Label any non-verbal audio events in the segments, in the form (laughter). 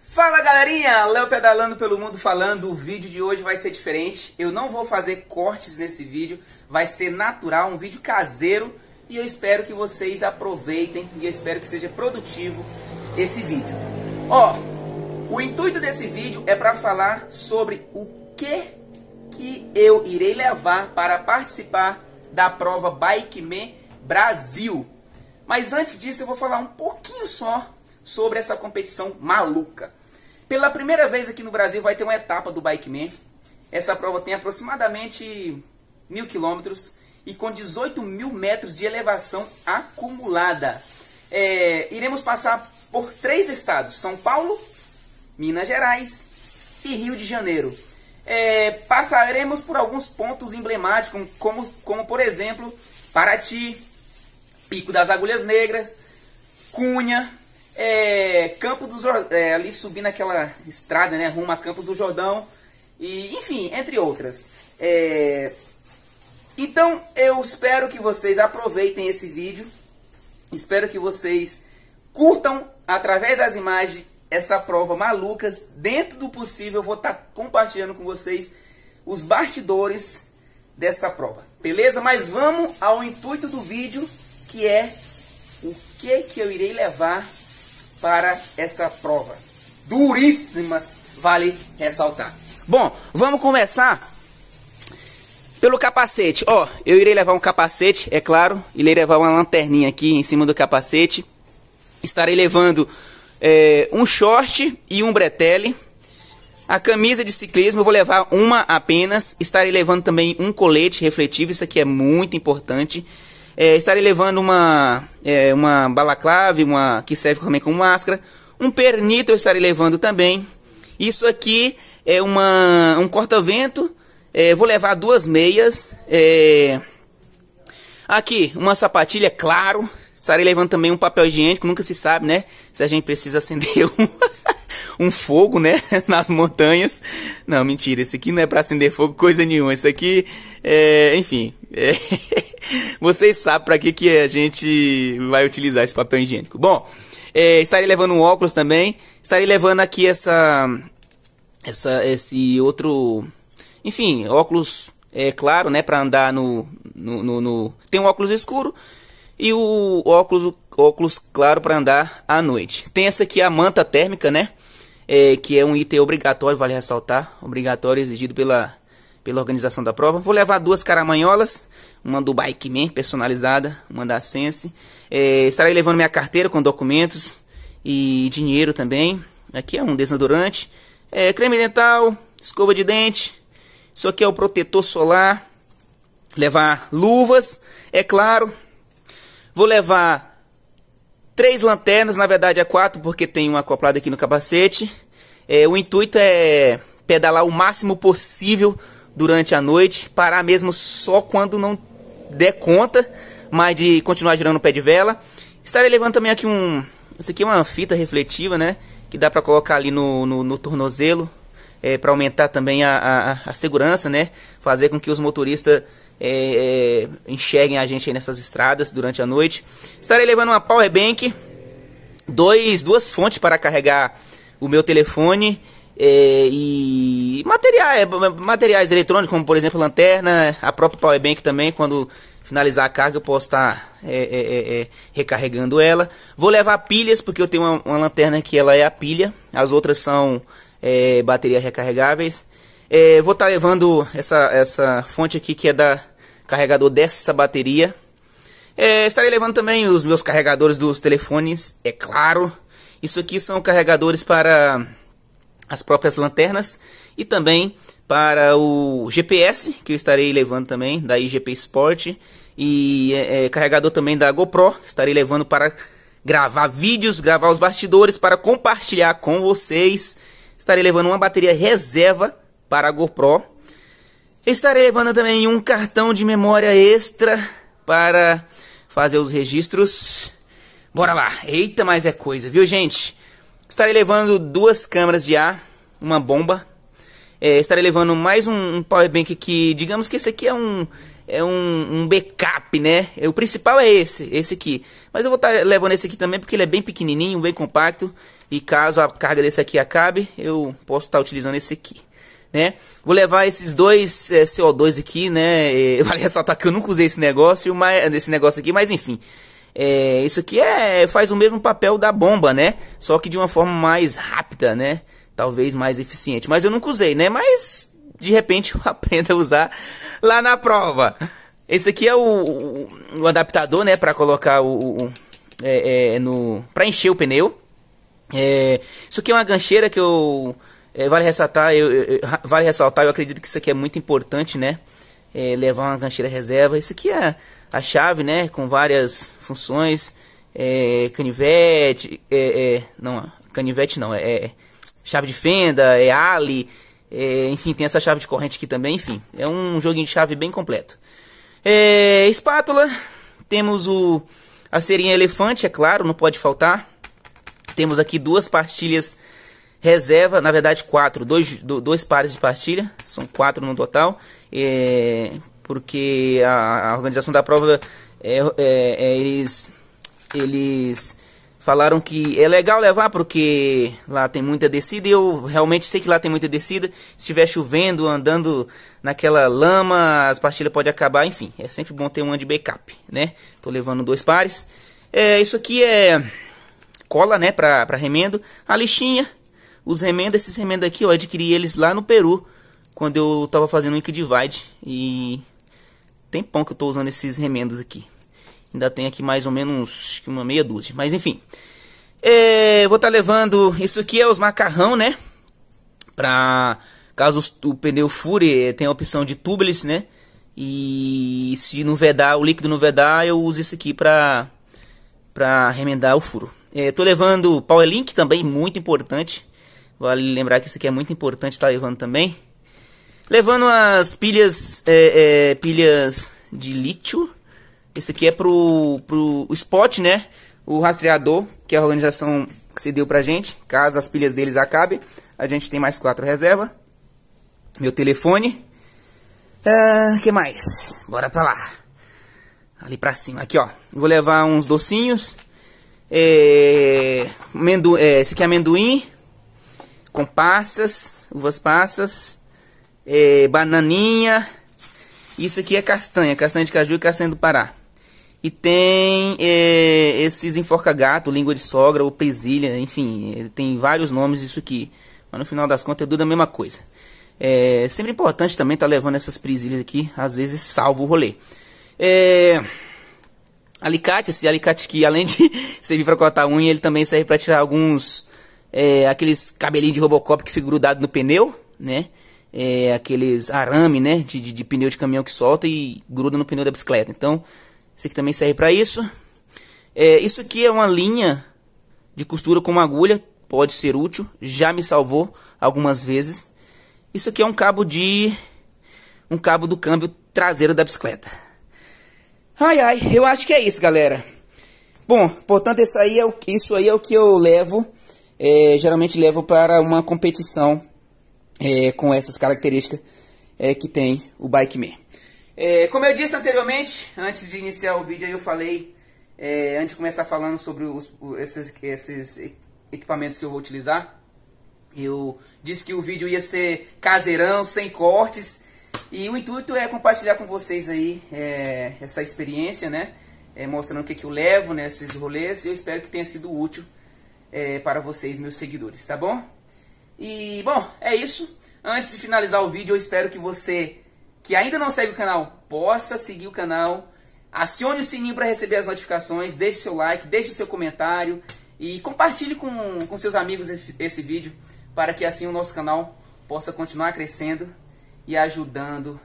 Fala galerinha, Léo Pedalando pelo Mundo falando, o vídeo de hoje vai ser diferente, eu não vou fazer cortes nesse vídeo, vai ser natural, um vídeo caseiro e eu espero que vocês aproveitem e eu espero que seja produtivo esse vídeo. Ó, o intuito desse vídeo é para falar sobre o que que eu irei levar para participar da prova Bike Me Brasil. Mas antes disso eu vou falar um pouquinho só sobre essa competição maluca. Pela primeira vez aqui no Brasil vai ter uma etapa do Bike Me. Essa prova tem aproximadamente mil quilômetros e com 18 mil metros de elevação acumulada. É, iremos passar por três estados, São Paulo, Minas Gerais e Rio de Janeiro. É, passaremos por alguns pontos emblemáticos, como, como por exemplo Paraty, Pico das Agulhas Negras, Cunha, é, Campo do Jordão, é, ali subindo aquela estrada, né, rumo a Campo do Jordão, e enfim, entre outras. É, então eu espero que vocês aproveitem esse vídeo, espero que vocês curtam através das imagens essa prova maluca. Dentro do possível, eu vou estar tá compartilhando com vocês os bastidores dessa prova. Beleza? Mas vamos ao intuito do vídeo, que é o que, que eu irei levar para essa prova. Duríssimas, vale ressaltar. Bom, vamos começar pelo capacete. Ó, oh, eu irei levar um capacete, é claro. Irei levar uma lanterninha aqui em cima do capacete. Estarei levando é, um short e um bretelle. A camisa de ciclismo eu vou levar uma apenas. Estarei levando também um colete refletivo, isso aqui é muito importante. É, estarei levando uma, é, uma balaclave, uma, que serve também como máscara. Um pernito eu estarei levando também. Isso aqui é uma, um corta-vento. É, vou levar duas meias. É, aqui, uma sapatilha, claro. Estarei levando também um papel higiênico, nunca se sabe, né? Se a gente precisa acender (laughs) um, um fogo, né? Nas montanhas. Não, mentira, esse aqui não é para acender fogo coisa nenhuma. Isso aqui, é, enfim. É, (laughs) vocês sabem para que, que a gente vai utilizar esse papel higiênico. Bom, é, estarei levando um óculos também. Estarei levando aqui essa. essa esse outro. Enfim, óculos é claro, né? Para andar no no, no, no, Tem um óculos escuro e o óculos, óculos claro para andar à noite. Tem essa aqui, a manta térmica, né? É, que é um item obrigatório, vale ressaltar, obrigatório exigido pela, pela organização da prova. Vou levar duas caramanholas, uma do Bike Man personalizada, uma da Sense. É, estarei levando minha carteira com documentos e dinheiro também. Aqui é um desodorante, é, creme dental, escova de dente. Isso aqui é o protetor solar. Levar luvas, é claro, Vou levar três lanternas, na verdade é quatro, porque tem uma acoplada aqui no capacete. É, o intuito é pedalar o máximo possível durante a noite, parar mesmo só quando não der conta, mas de continuar girando o pé de vela. Estarei levando também aqui um. Isso aqui é uma fita refletiva, né? Que dá pra colocar ali no, no, no tornozelo, é, para aumentar também a, a, a segurança, né? Fazer com que os motoristas é, é, enxerguem a gente nessas estradas durante a noite. Estarei levando uma power bank, dois, duas fontes para carregar o meu telefone é, e materiais, é, materiais eletrônicos, como por exemplo lanterna, a própria power bank também, quando finalizar a carga eu posso estar é, é, recarregando ela. Vou levar pilhas, porque eu tenho uma, uma lanterna que ela é a pilha, as outras são baterias recarregáveis. É, vou estar tá levando essa, essa fonte aqui que é da carregador dessa bateria. É, estarei levando também os meus carregadores dos telefones, é claro. Isso aqui são carregadores para as próprias lanternas e também para o GPS, que eu estarei levando também, da IGP Sport. E é, é, carregador também da GoPro, estarei levando para gravar vídeos, gravar os bastidores, para compartilhar com vocês. Estarei levando uma bateria reserva para a GoPro. Eu estarei levando também um cartão de memória extra para fazer os registros. Bora lá. Eita, mas é coisa, viu, gente? Estarei levando duas câmeras de ar, uma bomba. É, estarei levando mais um, um powerbank que, digamos que esse aqui é um é um, um, backup, né? É, o principal é esse, esse aqui. Mas eu vou estar tá levando esse aqui também porque ele é bem pequenininho, bem compacto. E caso a carga desse aqui acabe, eu posso estar tá utilizando esse aqui né? Vou levar esses dois é, eh, CO2 aqui, né? E, eh, (laughs) vale ressaltar que eu nunca usei esse negócio, mas, esse negócio aqui, mas enfim. É, isso aqui é, faz o mesmo papel da bomba, né? Só que de uma forma mais rápida, né? Talvez mais eficiente. Mas eu nunca usei, né? Mas de repente (laughs) eu aprendo a usar lá na prova. Esse aqui é o, o, o adaptador, né? Pra colocar o... o é, é, no, para encher o pneu. É, isso aqui é uma gancheira que eu é, vale ressaltar, eu, eu, vale ressaltar, eu acredito que isso aqui é muito importante, né? É, levar uma cancheira reserva. Isso aqui é a chave, né? Com várias funções. É, canivete, é, é, não, canivete não, é, é, chave de fenda, é ali, enfim, tem essa chave de corrente aqui também, enfim. É um joguinho de chave bem completo. espátula, temos o a serinha elefante, é claro, não pode faltar. Temos aqui duas pastilhas reserva, na verdade quatro, dois, dois pares de partilha, são quatro no total, é, porque a, a, organização da prova, é, é, é, eles, eles falaram que é legal levar porque lá tem muita descida e eu realmente sei que lá tem muita descida, se estiver chovendo, andando naquela lama, as partilhas podem acabar, enfim, é sempre bom ter uma de backup, né, tô levando dois pares, é, isso aqui é cola, né, pra, pra remendo, a lixinha, os remendos esses remendos aqui, eu adquiri eles lá no Peru, quando eu tava fazendo o Divide E tem pão que eu tô usando esses remendos aqui. Ainda tem aqui mais ou menos uma meia dúzia. Mas enfim. É, vou estar tá levando. Isso aqui é os macarrão, né? Pra. Caso o pneu fure, eh, tem a opção de tubeless, né? E se não vedar, o líquido não vedar, eu uso isso aqui pra, pra remendar o furo. É, tô levando Link também, muito importante. Vale lembrar que isso aqui é muito importante estar tá levando também. Levando as pilhas, é, é, pilhas de lítio. Esse aqui é pro, pro spot, né? O rastreador, que é a organização que se deu pra gente. Caso as pilhas deles acabem, a gente tem mais quatro reserva. Meu telefone. Ah, que mais? Bora pra lá. Ali pra cima. Aqui, ó. Vou levar uns docinhos. É, é, esse aqui é amendoim com passas, uvas passas, é, bananinha. Isso aqui é castanha, castanha de caju e castanha do Pará. E tem é, esses enforca-gato, língua de sogra ou presilha, enfim, é, tem vários nomes isso aqui. Mas no final das contas é tudo a mesma coisa. É sempre importante também estar tá levando essas presilhas aqui, às vezes salvo o rolê. É, alicate, esse alicate que além de (laughs) servir para cortar unha, ele também serve para tirar alguns é, aqueles cabelinhos de Robocop que fica grudado no pneu, né? É, aqueles arame, né? De, de, de, pneu de caminhão que solta e gruda no pneu da bicicleta. Então, isso aqui também serve para isso. É, isso aqui é uma linha de costura com uma agulha, pode ser útil, já me salvou algumas vezes. Isso aqui é um cabo de um cabo do câmbio traseiro da bicicleta. Ai ai, eu acho que é isso, galera. Bom, portanto, isso aí é o, isso aí é o que eu levo é, geralmente levam para uma competição é, com essas características é, que tem o Bike Man. É, como eu disse anteriormente, antes de iniciar o vídeo eu falei, é, antes de começar falando sobre os, esses, esses equipamentos que eu vou utilizar, eu disse que o vídeo ia ser caseirão, sem cortes, e o intuito é compartilhar com vocês aí é, essa experiência, né? É, mostrando o que, que eu levo nesses né, rolês. E eu espero que tenha sido útil é, para vocês, meus seguidores, tá bom? E, bom, é isso. Antes de finalizar o vídeo, eu espero que você que ainda não segue o canal possa seguir o canal. Acione o sininho para receber as notificações, deixe seu like, deixe seu comentário e compartilhe com, com seus amigos esse vídeo para que assim o nosso canal possa continuar crescendo e ajudando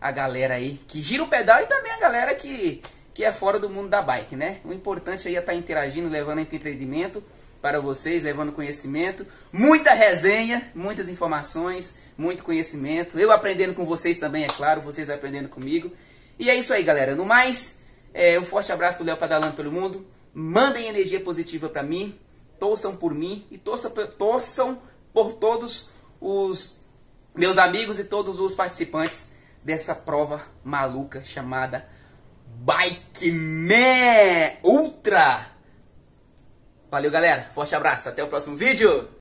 a galera aí que gira o pedal e também a galera que, que é fora do mundo da bike, né? O importante aí é estar tá interagindo, levando entretenimento para vocês, levando conhecimento, muita resenha, muitas informações, muito conhecimento. Eu aprendendo com vocês também, é claro, vocês aprendendo comigo. E é isso aí, galera. No mais, é, um forte abraço do Léo Padalando pelo mundo. Mandem energia positiva para mim, torçam por mim e torçam, torçam por todos os meus amigos e todos os participantes dessa prova maluca chamada Bike Man Ultra. Valeu, galera. Forte abraço. Até o próximo vídeo.